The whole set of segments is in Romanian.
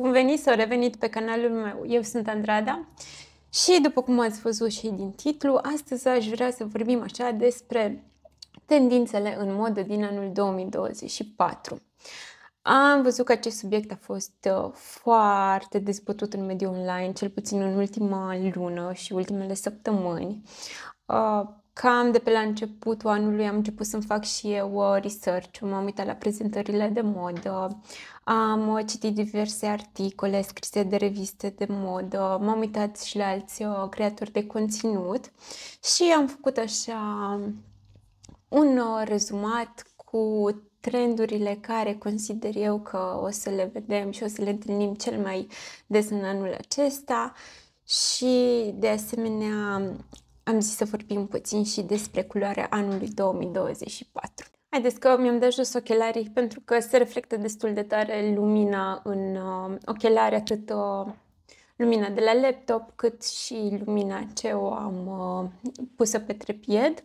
Bun venit sau revenit pe canalul meu. Eu sunt Andrada și după cum ați văzut și din titlu, astăzi aș vrea să vorbim așa despre tendințele în modă din anul 2024. Am văzut că acest subiect a fost uh, foarte dezbătut în mediul online, cel puțin în ultima lună și ultimele săptămâni. Uh, cam de pe la începutul anului am început să-mi fac și eu uh, research, m-am uitat la prezentările de modă, am uh, citit diverse articole scrise de reviste de modă, m-am uitat și la alți uh, creatori de conținut și am făcut așa un rezumat cu trendurile care consider eu că o să le vedem și o să le întâlnim cel mai des în anul acesta și de asemenea am zis să vorbim puțin și despre culoarea anului 2024. Haideți că mi-am dat jos ochelarii pentru că se reflectă destul de tare lumina în uh, ochelari, atât uh, lumina de la laptop cât și lumina ce o am uh, pusă pe trepied.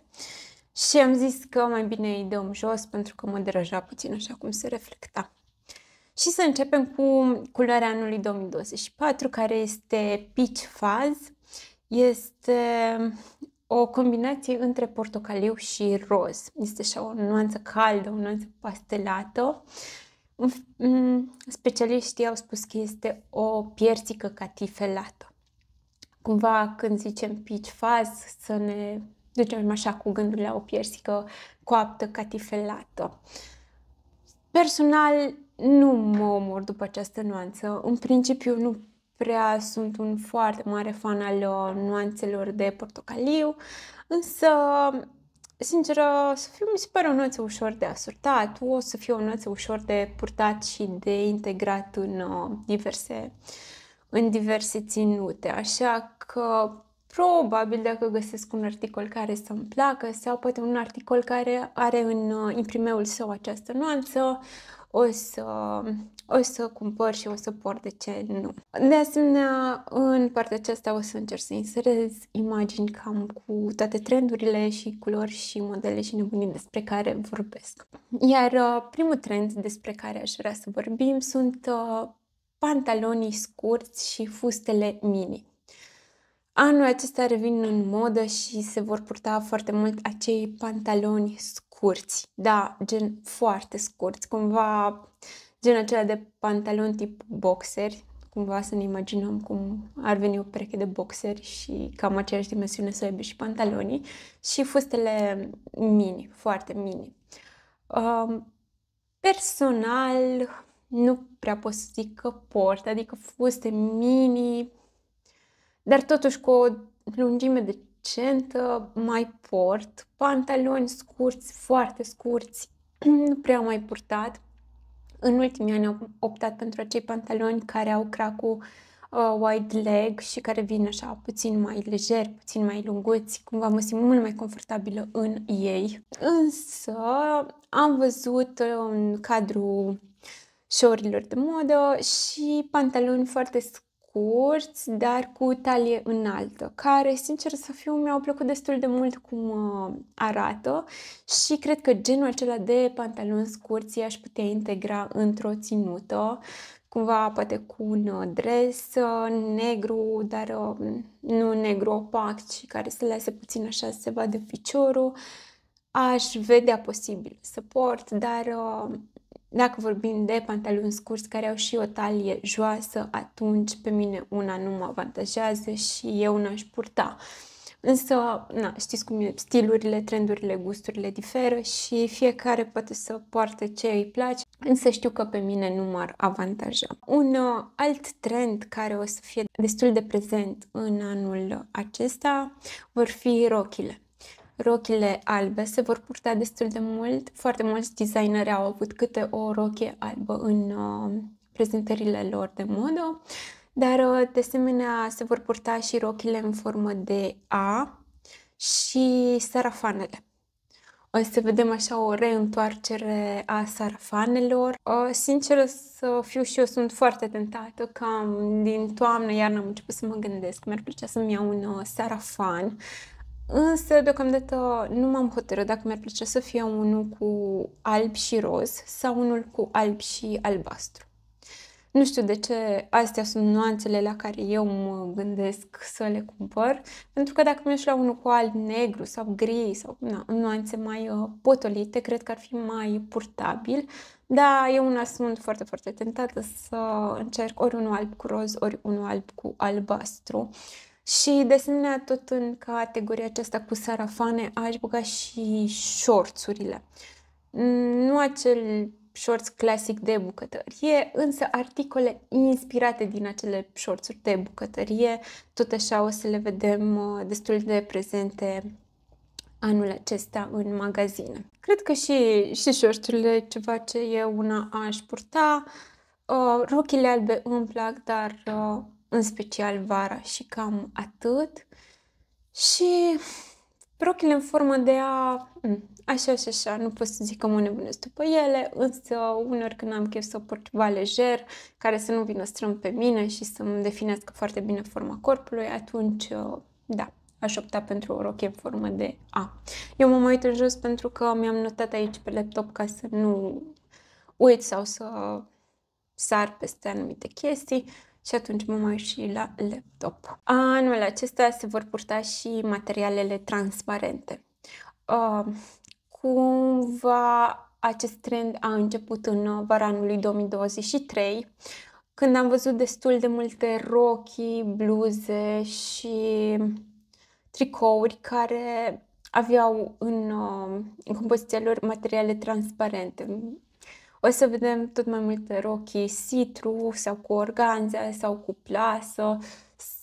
Și am zis că mai bine îi dăm jos pentru că mă deranja puțin așa cum se reflecta. Și să începem cu culoarea anului 2024, care este Peach Fuzz este mm, o combinație între portocaliu și roz. Este așa o nuanță caldă, o nuanță pastelată. Mm, specialiștii au spus că este o piersică catifelată. Cumva când zicem peach fuzz, să ne ducem așa cu gândul la o piersică coaptă, catifelată. Personal, nu mă omor după această nuanță. În principiu, nu prea sunt un foarte mare fan al uh, nuanțelor de portocaliu, însă, o uh, să fiu, mi se pare o nuanță ușor de asortat, o să fie o nuanță ușor de purtat și de integrat în uh, diverse, în diverse ținute, așa că Probabil dacă găsesc un articol care să-mi placă sau poate un articol care are în uh, imprimeul său această nuanță, o să, o să cumpăr și o să port, de ce nu. De asemenea, în partea aceasta o să încerc să inserez imagini cam cu toate trendurile și culori și modele și nebunii despre care vorbesc. Iar uh, primul trend despre care aș vrea să vorbim sunt uh, pantalonii scurți și fustele mini. Anul acesta revin în modă și se vor purta foarte mult acei pantaloni scurți. Da, gen foarte scurți, cumva gen acela de pantaloni tip boxeri, cumva să ne imaginăm cum ar veni o pereche de boxeri și cam aceeași dimensiune să aibă și pantalonii și fustele mini, foarte mini. Um, personal, nu prea pot să zic că port, adică fuste mini, dar totuși cu o lungime decentă mai port, pantaloni scurți, foarte scurți, nu prea mai purtat. În ultimii ani am optat pentru acei pantaloni care au cracul uh, wide leg și care vin așa puțin mai lejer, puțin mai lunguți, cumva mă simt mult mai confortabilă în ei. Însă am văzut uh, în cadrul show de modă și pantaloni foarte scurți scurți, dar cu talie înaltă, care, sincer să fiu, mi-au plăcut destul de mult cum uh, arată și cred că genul acela de pantaloni scurți aș putea integra într-o ținută, cumva poate cu un uh, dress uh, negru, dar nu negru opac, ci care să lase puțin așa să se vadă piciorul, aș vedea posibil să port, dar dacă vorbim de pantaloni scurți care au și o talie joasă, atunci pe mine una nu mă avantajează și eu n-aș purta. Însă, na, știți cum e, stilurile, trendurile, gusturile diferă și fiecare poate să poarte ce îi place, însă știu că pe mine nu m-ar avantaja. Un uh, alt trend care o să fie destul de prezent în anul acesta vor fi rochile rochile albe se vor purta destul de mult. Foarte mulți designeri au avut câte o rochie albă în uh, prezentările lor de modă, dar uh, de asemenea se vor purta și rochile în formă de A și sarafanele. O să vedem așa o reîntoarcere a sarafanelor. Uh, sincer să fiu și eu sunt foarte tentată, că din toamnă, iarnă am început să mă gândesc, mi-ar plăcea să-mi iau un sarafan. Însă, deocamdată, nu m-am hotărât dacă mi-ar plăcea să fie unul cu alb și roz sau unul cu alb și albastru. Nu știu de ce astea sunt nuanțele la care eu mă gândesc să le cumpăr, pentru că dacă mi-aș lua unul cu alb, negru sau gri sau na, nuanțe mai uh, potolite, cred că ar fi mai purtabil, dar eu una sunt foarte, foarte tentată să încerc ori unul alb cu roz, ori unul alb cu albastru. Uh, și de asemenea, tot în categoria aceasta cu sarafane, aș băga și șorțurile. Nu acel shorts clasic de bucătărie, însă articole inspirate din acele șorțuri de bucătărie, tot așa o să le vedem uh, destul de prezente anul acesta în magazine. Cred că și, și șorțurile ceva ce eu una aș purta. Uh, rochile albe îmi plac, dar uh, în special vara și cam atât. Și brochile în formă de a... Mm, așa și așa, nu pot să zic că mă nebunesc după ele, însă uneori când am chef să o port lejer, care să nu vină strâmb pe mine și să-mi definească foarte bine forma corpului, atunci, uh, da, aș opta pentru o rochie în formă de A. Eu mă mai uit în jos pentru că mi-am notat aici pe laptop ca să nu uit sau să sar peste anumite chestii și atunci mă mai și la laptop. Anul acesta se vor purta și materialele transparente. cumva acest trend a început în vara anului 2023, când am văzut destul de multe rochi, bluze și tricouri care aveau în, uh, în compoziția lor materiale transparente, o să vedem tot mai multe rochii citru, sau cu organza sau cu plasă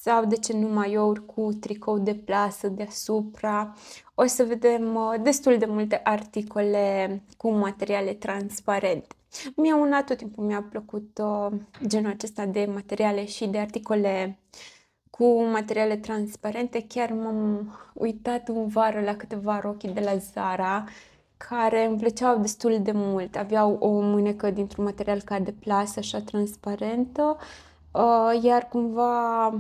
sau de ce nu maiori cu tricou de plasă deasupra. O să vedem uh, destul de multe articole cu materiale transparente. Mie una tot timpul mi-a plăcut uh, genul acesta de materiale și de articole cu materiale transparente. Chiar m-am uitat în vară la câteva rochii de la Zara care îmi plăceau destul de mult. Aveau o mânecă dintr-un material ca de plasă, așa transparentă, uh, iar cumva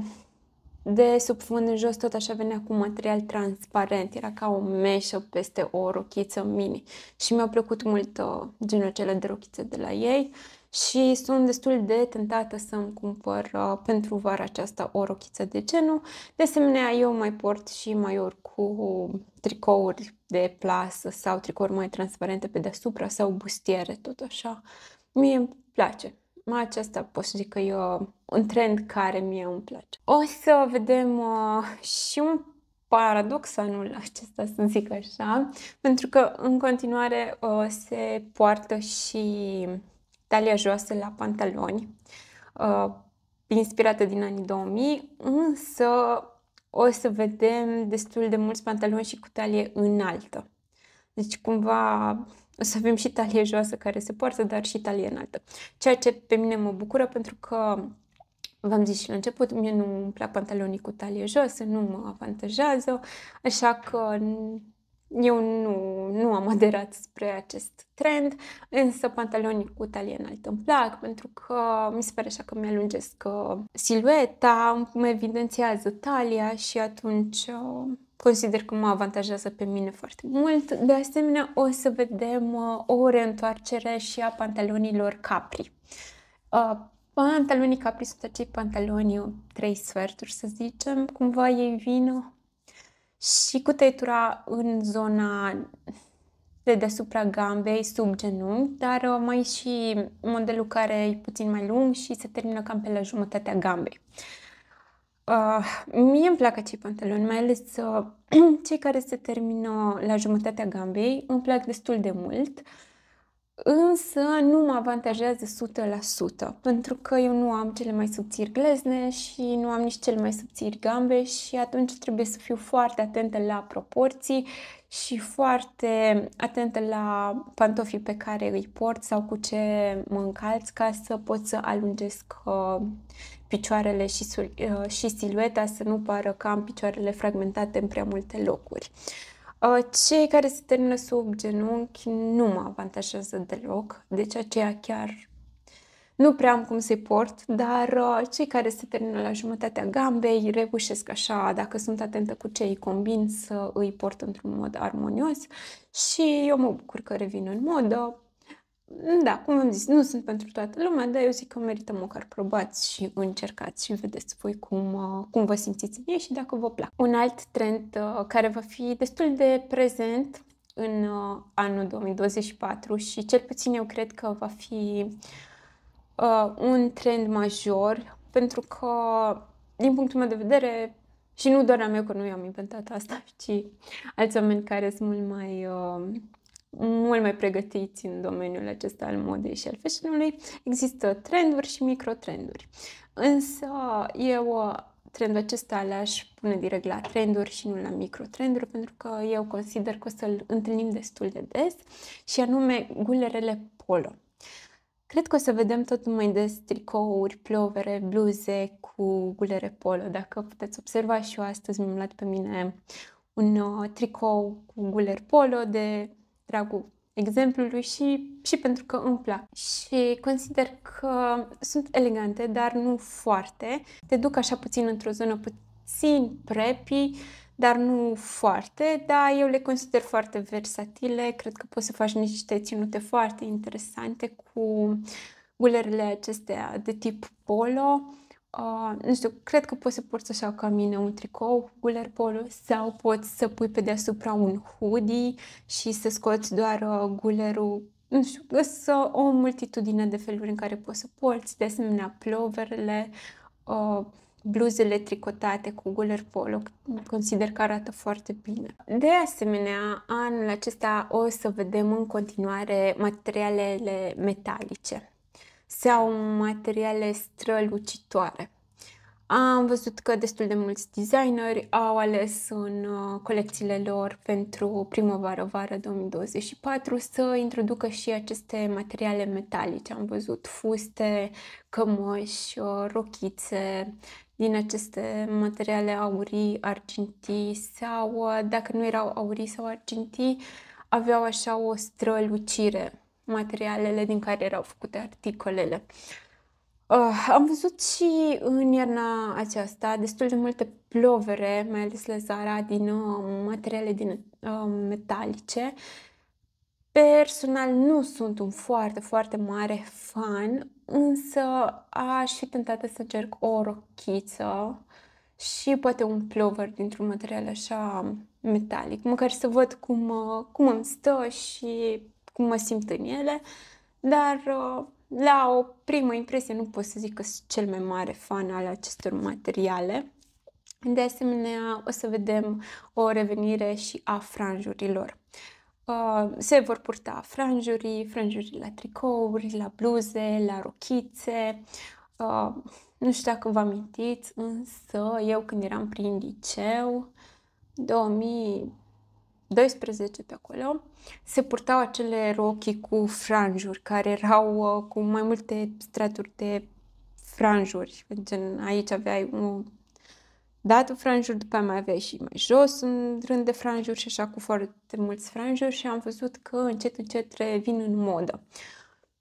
de sub fund în jos tot așa venea cu material transparent, era ca o meșă peste o rochiță mini și mi-au plăcut mult uh, genul acela de rochiță de la ei și sunt destul de tentată să-mi cumpăr uh, pentru vara aceasta o rochiță de genul. De asemenea, eu mai port și maiori cu tricouri de plasă sau tricouri mai transparente pe deasupra sau bustiere, tot așa. Mie îmi place acesta pot să zic că e uh, un trend care mie îmi place. O să vedem uh, și un paradox anul acesta, să zic așa, pentru că în continuare uh, se poartă și talia joasă la pantaloni, uh, inspirată din anii 2000, însă o să vedem destul de mulți pantaloni și cu talie înaltă. Deci cumva o să avem și talie joasă care se poartă, dar și talie înaltă. Ceea ce pe mine mă bucură pentru că V-am zis și la început, mie nu îmi plac pantalonii cu talie joasă, nu mă avantajează, așa că eu nu, nu am aderat spre acest trend, însă pantaloni cu talie înaltă îmi plac pentru că mi se pare așa că mi-alungesc uh, silueta, mă evidențiază talia și atunci uh, consider că mă avantajează pe mine foarte mult. De asemenea, o să vedem uh, o reîntoarcere și a pantalonilor capri. Pantalonii capri sunt acei pantaloni trei sferturi, să zicem, cumva ei vin și cu tăietura în zona de deasupra gambei, sub genunchi, dar uh, mai și modelul care e puțin mai lung și se termină cam pe la jumătatea gambei. Uh, mie îmi plac acei pantaloni, mai ales uh, cei care se termină la jumătatea gambei, îmi plac destul de mult. Uh, însă nu mă avantajează 100%, pentru că eu nu am cele mai subțiri glezne și nu am nici cele mai subțiri gambe și atunci trebuie să fiu foarte atentă la proporții și foarte atentă la pantofii pe care îi port sau cu ce mă încalț ca să pot să alungesc uh, picioarele și, uh, și silueta, să nu pară că am picioarele fragmentate în prea multe locuri. Uh, cei care se termină sub genunchi nu mă avantajează deloc, deci aceea chiar nu prea am cum să-i port, dar uh, cei care se termină la jumătatea gambei reușesc așa, dacă sunt atentă cu ce îi combin, să îi port într-un mod armonios și eu mă bucur că revin în modă, da, cum am zis, nu sunt pentru toată lumea, dar eu zic că merită măcar probați și încercați și vedeți voi cum, uh, cum vă simțiți bine și dacă vă plac. Un alt trend uh, care va fi destul de prezent în uh, anul 2024 și cel puțin eu cred că va fi uh, un trend major pentru că, din punctul meu de vedere, și nu doar am eu că nu i-am inventat asta, ci alți oameni care sunt mult mai uh, mult mai pregătiți în domeniul acesta al modei și al fashionului. Există trenduri și microtrenduri. Însă eu trendul acesta l-aș pune direct la trenduri și nu la microtrenduri, pentru că eu consider că o să-l întâlnim destul de des, și anume gulerele polo. Cred că o să vedem tot mai des tricouri, plovere, bluze cu gulere polo. Dacă puteți observa și eu astăzi mi-am luat pe mine un uh, tricou cu guler polo de dragul exemplului și, și pentru că îmi plac. Și consider că sunt elegante, dar nu foarte. Te duc așa puțin într-o zonă puțin preppy, dar nu foarte, dar eu le consider foarte versatile. Cred că poți să faci niște ținute foarte interesante cu gulerele acestea de tip polo nu știu, cred că poți să porți așa ca mine un tricou guler polo sau poți să pui pe deasupra un hoodie și să scoți doar uh, gulerul nu știu, să o multitudine de feluri în care poți să porți, de asemenea ploverele, uh, bluzele tricotate cu guler polo, consider că arată foarte bine. De asemenea, anul acesta o să vedem în continuare materialele metalice sau materiale strălucitoare. Am văzut că destul de mulți designeri au ales în uh, colecțiile lor pentru primăvară-vară 2024 să introducă și aceste materiale metalice. Am văzut fuste, cămăși, uh, rochițe din aceste materiale aurii, argintii sau, uh, dacă nu erau aurii sau argintii, aveau așa o strălucire materialele din care erau făcute articolele. Uh, am văzut și în iarna aceasta destul de multe plovere, mai ales la Zara, din uh, materiale din, uh, metalice. Personal nu sunt un foarte, foarte mare fan, însă aș fi tentată să încerc o rochiță și poate un plover dintr-un material așa metalic, măcar să văd cum, uh, cum îmi stă și cum mă simt în ele, dar uh, la o primă impresie nu pot să zic că sunt cel mai mare fan al acestor materiale. De asemenea, o să vedem o revenire și a franjurilor. Uh, se vor purta franjuri, franjuri la tricouri, la bluze, la rochițe. Uh, nu știu dacă vă amintiți, însă eu când eram prin liceu, 2000, 12 pe acolo, se purtau acele rochii cu franjuri, care erau uh, cu mai multe straturi de franjuri. Gen, aici aveai un dat franjuri, după aia mai aveai și mai jos un rând de franjuri și așa cu foarte mulți franjuri și am văzut că încet, încet revin în modă.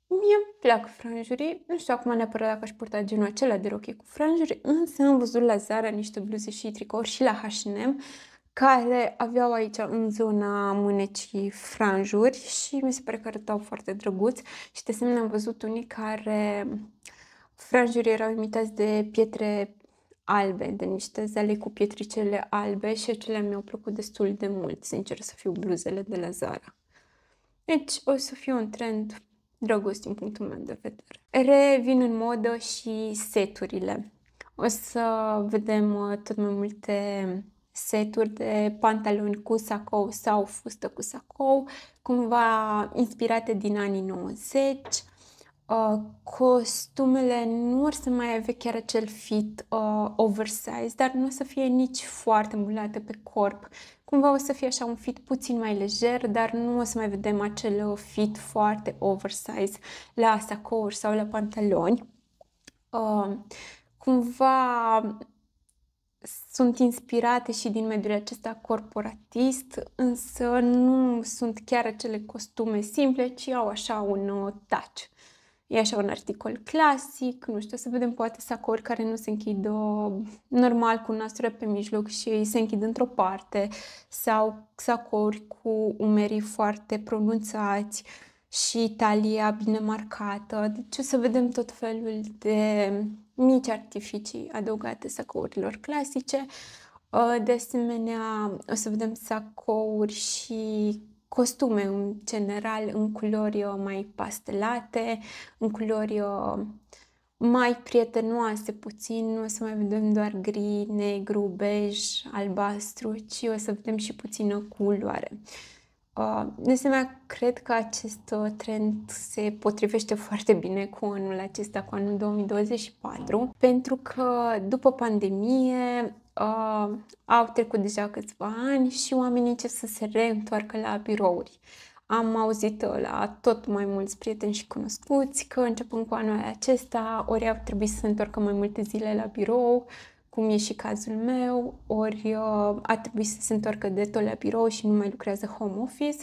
Mie îmi plac franjurii, nu știu acum neapărat dacă aș purta genul acela de rochie cu franjuri, însă am văzut la Zara niște bluze și tricouri și la H&M care aveau aici în zona mânecii franjuri și mi se pare că arătau foarte drăguți și de asemenea am văzut unii care franjurii erau imitați de pietre albe, de niște zale cu pietricele albe și acelea mi-au plăcut destul de mult, sincer să fiu bluzele de la Zara. Deci o să fie un trend drăguț din punctul meu de vedere. Revin în modă și seturile. O să vedem uh, tot mai multe seturi de pantaloni cu sacou sau fustă cu sacou, cumva inspirate din anii 90. Uh, costumele nu ar să mai avea chiar acel fit uh, oversize, dar nu o să fie nici foarte mulate pe corp. Cumva o să fie așa un fit puțin mai lejer, dar nu o să mai vedem acel uh, fit foarte oversize la sacouri sau la pantaloni. Uh, cumva sunt inspirate și din mediul acesta corporatist, însă nu sunt chiar acele costume simple, ci au așa un uh, touch. E așa un articol clasic, nu știu, să vedem poate sacori care nu se închid uh, normal cu nasture pe mijloc și se închid într-o parte sau sacori cu umerii foarte pronunțați și talia bine marcată. Deci o să vedem tot felul de mici artificii adăugate sacourilor clasice. Uh, de asemenea, o să vedem sacouri și costume în general în culori uh, mai pastelate, în culori uh, mai prietenoase puțin, nu o să mai vedem doar gri, negru, bej, albastru, ci o să vedem și puțină culoare. De ah, asemenea, cred că acest uh, trend se potrivește foarte bine cu anul acesta, cu anul 2024, pentru că după pandemie uh, au trecut deja câțiva ani și oamenii încep să se reîntoarcă la birouri. Am auzit uh, la tot mai mulți prieteni și cunoscuți că începând cu anul acesta, ori au trebuit să se întoarcă mai multe zile la birou, cum e și cazul meu, ori uh, a trebuit să se întoarcă de tot la birou și nu mai lucrează home office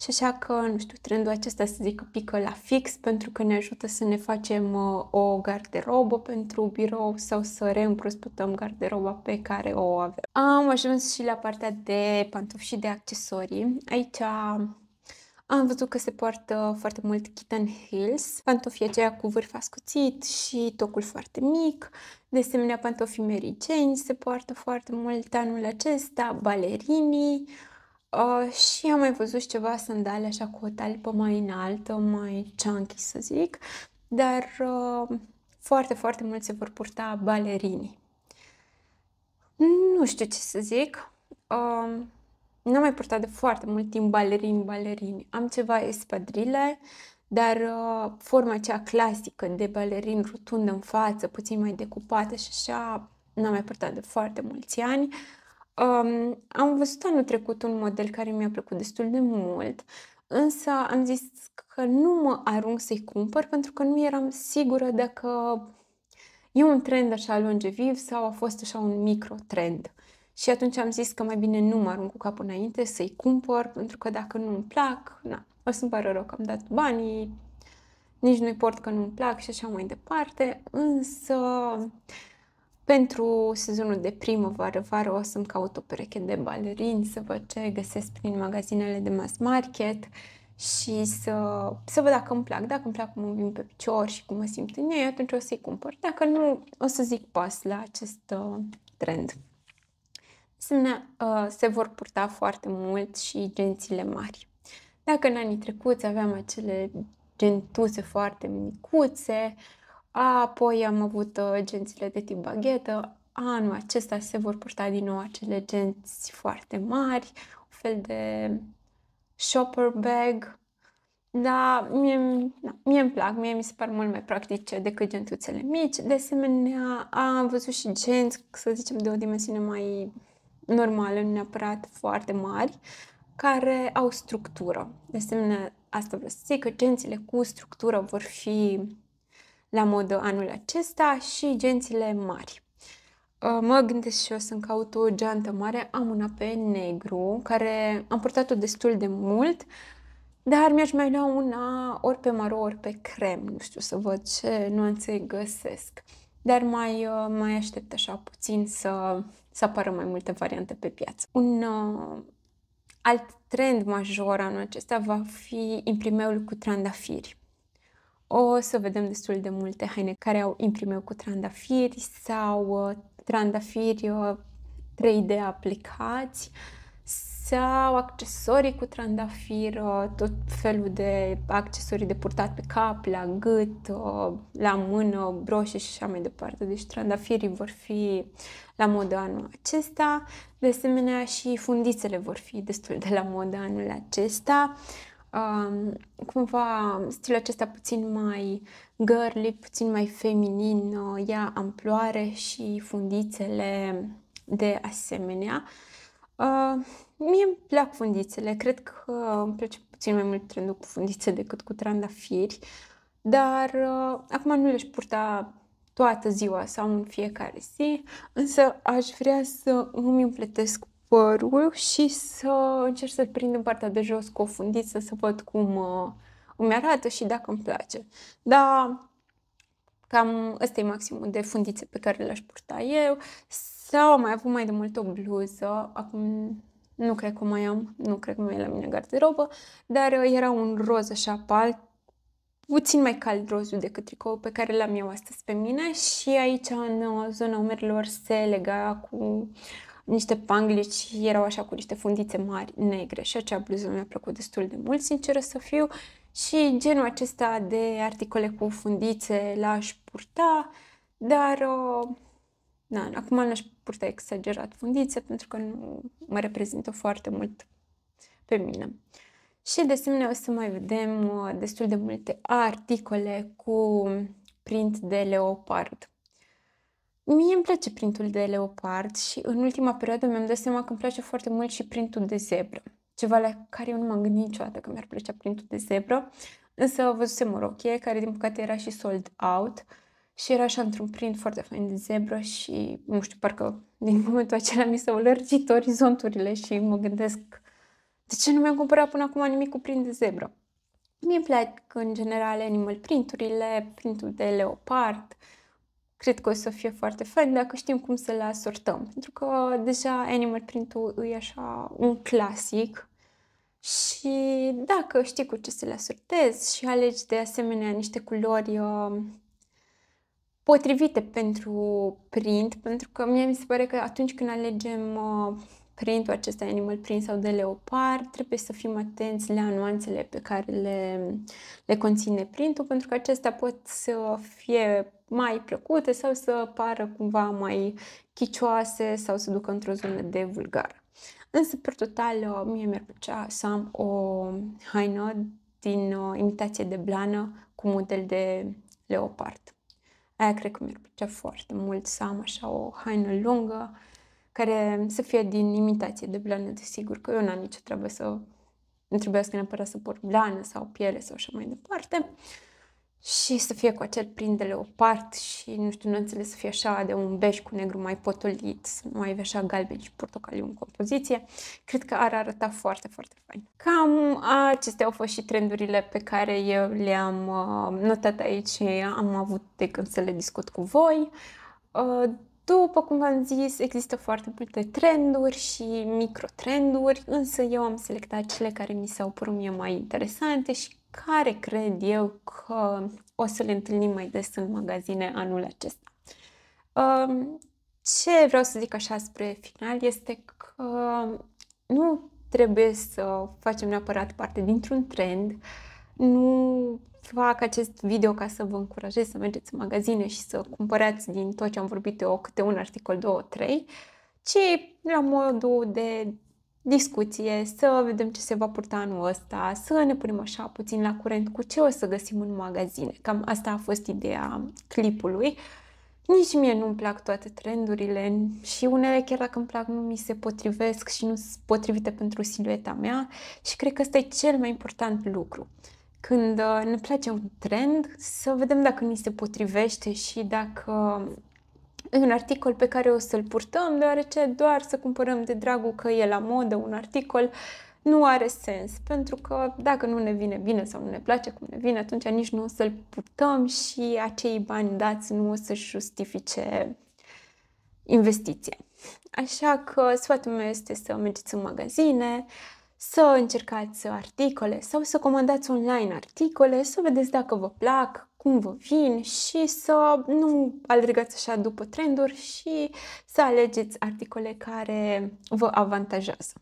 și așa că, nu știu, trendul acesta să zic că pică la fix pentru că ne ajută să ne facem uh, o garderobă pentru birou sau să reîmprospătăm garderoba pe care o avem. Am ajuns și la partea de pantofi și de accesorii. Aici am văzut că se poartă foarte mult kitten heels, pantofii aceia cu vârf ascuțit și tocul foarte mic, de asemenea pantofii Mary Jane se poartă foarte mult anul acesta, balerinii, Uh, și am mai văzut și ceva sandale așa cu o talpă mai înaltă, mai chunky să zic, dar uh, foarte, foarte mult se vor purta balerinii. Nu știu ce să zic. Uh, nu am mai purtat de foarte mult timp balerini, balerini. Am ceva espadrile, dar uh, forma aceea clasică de balerin rotundă în față, puțin mai decupată și așa, n-am mai purtat de foarte mulți ani. Um, am văzut anul trecut un model care mi-a plăcut destul de mult, însă am zis că nu mă arunc să-i cumpăr pentru că nu eram sigură dacă e un trend așa longeviv sau a fost așa un micro-trend. Și atunci am zis că mai bine nu mă arunc cu capul înainte, să-i cumpăr, pentru că dacă nu îmi plac, na, o să-mi pară rău că am dat banii, nici nu-i port că nu-mi plac și așa mai departe, însă pentru sezonul de primăvară-vară o să-mi caut o pereche de balerini să văd ce găsesc prin magazinele de mass market și să, să văd dacă îmi plac. Dacă îmi plac cum îmi vin pe picior și cum mă simt în ei, atunci o să-i cumpăr. Dacă nu, o să zic pas la acest uh, trend ne, uh, se vor purta foarte mult și gențile mari. Dacă în anii trecuți aveam acele gentuțe foarte micuțe, apoi am avut uh, gențile de tip baghetă, anul acesta se vor purta din nou acele genți foarte mari, un fel de shopper bag, dar mie, da, mie îmi plac, mie mi se par mult mai practice decât gentuțele mici. De asemenea, am văzut și genți, să zicem, de o dimensiune mai normale, nu neapărat foarte mari, care au structură. De asemenea, asta vreau să zic că gențile cu structură vor fi la modă anul acesta și gențile mari. Ă, mă gândesc și eu să-mi caut o geantă mare. Am una pe negru, care am purtat-o destul de mult, dar mi-aș mai lua una ori pe maro, ori pe crem. Nu știu să văd ce nuanțe găsesc. Dar mai, ă, mai aștept așa puțin să să apară mai multe variante pe piață. Un uh, alt trend major anul acesta va fi imprimeul cu trandafiri. O să vedem destul de multe haine care au imprimeu cu trandafiri sau uh, trandafiri uh, 3D aplicați. Uh, rețeau, accesorii cu trandafir, uh, tot felul de accesorii de purtat pe cap, la gât, uh, la mână, broșe și așa mai departe. Deci trandafirii vor fi la modă anul acesta. De asemenea și fundițele vor fi destul de la modă anul acesta. Um, cumva stilul acesta puțin mai girly, puțin mai feminin uh, ia amploare și fundițele de asemenea. Uh, Mie îmi plac fundițele, cred că îmi place puțin mai mult trendul cu fundițe decât cu trandafiri, dar uh, acum nu le-aș purta toată ziua sau în fiecare zi, însă aș vrea să îmi împletesc părul și să încerc să-l prind în partea de jos cu o fundiță, să văd cum uh, îmi arată și dacă îmi place. Dar cam ăsta e maximul de fundițe pe care le-aș purta eu. Sau am mai avut mai de mult o bluză, acum nu cred că mai am, nu cred că mai e la mine garderobă, dar uh, era un roz așa pal, puțin mai cald rozul decât tricoul pe care l-am eu astăzi pe mine și aici în uh, zona umerilor se lega cu niște panglici, erau așa cu niște fundițe mari negre și acea bluză mi-a plăcut destul de mult, sinceră să fiu, și genul acesta de articole cu fundițe l-aș purta, dar uh, na, acum l-aș scurtă, exagerat fundiță, pentru că nu mă reprezintă foarte mult pe mine. Și de asemenea o să mai vedem uh, destul de multe articole cu print de leopard. Mie îmi place printul de leopard și în ultima perioadă mi-am dat seama că îmi place foarte mult și printul de zebră. Ceva la care eu nu m-am gândit niciodată că mi-ar plăcea printul de zebră, însă văzusem o rochie care din păcate era și sold out și era așa într-un print foarte fain de zebră și, nu știu, parcă din momentul acela mi s-au lărgit orizonturile și mă gândesc de ce nu mi-am cumpărat până acum nimic cu print de zebră. Mie plac în general animal printurile, printul de leopard. Cred că o să fie foarte fain dacă știm cum să le asortăm. Pentru că deja animal printul e așa un clasic și dacă știi cu ce să le asortezi și alegi de asemenea niște culori uh, potrivite pentru print, pentru că mie mi se pare că atunci când alegem uh, printul acesta animal print sau de leopard, trebuie să fim atenți la nuanțele pe care le, le conține printul, pentru că acestea pot să fie mai plăcute sau să pară cumva mai chicioase sau să ducă într-o zonă de vulgar. Însă, pe total, uh, mie mi-ar plăcea să am o haină din uh, imitație de blană cu model de leopard. Aia cred că mi-ar plăcea foarte mult să am așa o haină lungă care să fie din imitație de blană, desigur, că eu n-am nicio treabă să nu trebuie să neapărat să port blană sau piele sau așa mai departe și să fie cu acel prindele de leopard și, nu știu, nuanțele să fie așa de un bej cu negru mai potolit, să nu mai așa galben și portocaliu în compoziție, cred că ar arăta foarte, foarte fain. Cam acestea au fost și trendurile pe care eu le-am uh, notat aici și am avut de când să le discut cu voi. Uh, după cum v-am zis, există foarte multe trenduri și microtrenduri, însă eu am selectat cele care mi s-au părut mie mai interesante și care cred eu că o să le întâlnim mai des în magazine anul acesta. Ce vreau să zic așa spre final este că nu trebuie să facem neapărat parte dintr-un trend, nu fac acest video ca să vă încurajez să mergeți în magazine și să cumpărați din tot ce am vorbit eu câte un articol, două, trei, ci la modul de discuție, să vedem ce se va purta anul ăsta, să ne punem așa puțin la curent cu ce o să găsim în magazine. Cam asta a fost ideea clipului. Nici mie nu-mi plac toate trendurile și unele chiar dacă îmi plac nu mi se potrivesc și nu sunt potrivite pentru silueta mea și cred că ăsta e cel mai important lucru. Când uh, ne place un trend, să vedem dacă ni se potrivește și dacă un articol pe care o să-l purtăm, deoarece doar să cumpărăm de dragul că e la modă un articol nu are sens, pentru că dacă nu ne vine bine sau nu ne place cum ne vine, atunci nici nu o să-l purtăm și acei bani dați nu o să-și justifice investiția. Așa că sfatul meu este să mergeți în magazine, să încercați articole sau să comandați online articole, să vedeți dacă vă plac, cum vă vin și să nu alergați așa după trenduri și să alegeți articole care vă avantajează.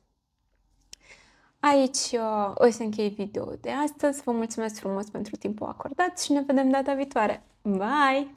Aici uh, o să închei video de astăzi. Vă mulțumesc frumos pentru timpul acordat și ne vedem data viitoare. Bye!